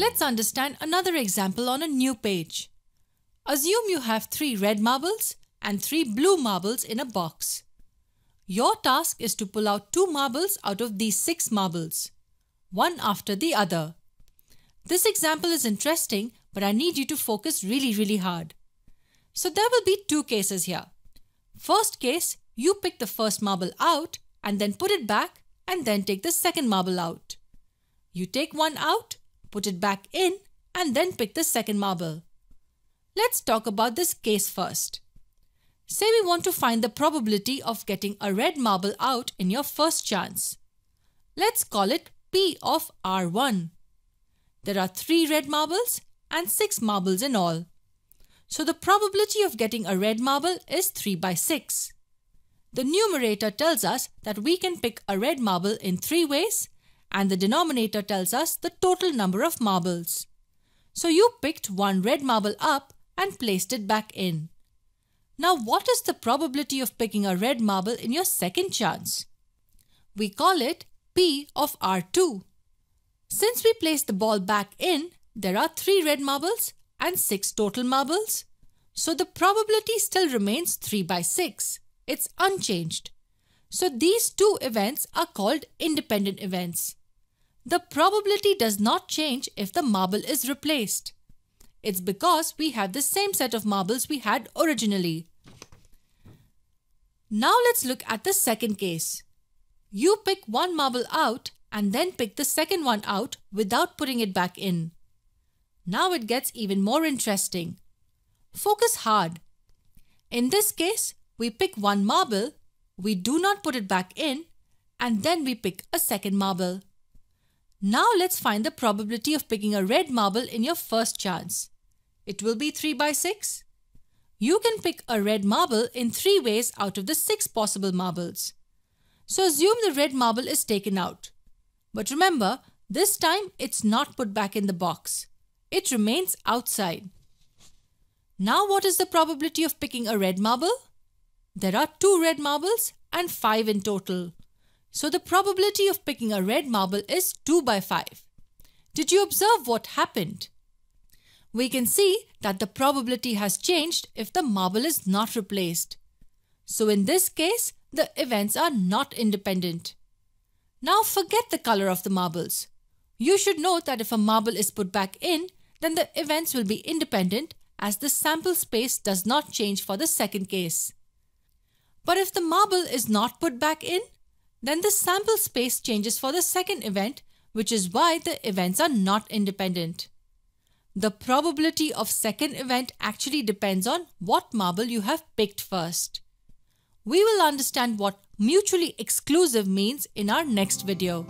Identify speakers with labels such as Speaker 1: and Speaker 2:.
Speaker 1: Let's understand another example on a new page. Assume you have three red marbles and three blue marbles in a box. Your task is to pull out two marbles out of these six marbles, one after the other. This example is interesting, but I need you to focus really, really hard. So there will be two cases here. First case, you pick the first marble out and then put it back and then take the second marble out. You take one out put it back in, and then pick the second marble. Let's talk about this case first. Say we want to find the probability of getting a red marble out in your first chance. Let's call it P of R1. There are 3 red marbles and 6 marbles in all. So the probability of getting a red marble is 3 by 6. The numerator tells us that we can pick a red marble in 3 ways and the denominator tells us the total number of marbles. So you picked one red marble up and placed it back in. Now what is the probability of picking a red marble in your second chance? We call it P of R2. Since we placed the ball back in, there are 3 red marbles and 6 total marbles. So the probability still remains 3 by 6. It's unchanged. So these two events are called independent events the probability does not change if the marble is replaced. It's because we have the same set of marbles we had originally. Now let's look at the second case. You pick one marble out and then pick the second one out without putting it back in. Now it gets even more interesting. Focus hard. In this case, we pick one marble, we do not put it back in, and then we pick a second marble. Now let's find the probability of picking a red marble in your first chance. It will be 3 by 6. You can pick a red marble in 3 ways out of the 6 possible marbles. So assume the red marble is taken out. But remember, this time it's not put back in the box. It remains outside. Now what is the probability of picking a red marble? There are 2 red marbles and 5 in total. So the probability of picking a red marble is 2 by 5. Did you observe what happened? We can see that the probability has changed if the marble is not replaced. So in this case, the events are not independent. Now forget the color of the marbles. You should know that if a marble is put back in, then the events will be independent as the sample space does not change for the second case. But if the marble is not put back in, then the sample space changes for the second event, which is why the events are not independent. The probability of second event actually depends on what marble you have picked first. We will understand what mutually exclusive means in our next video.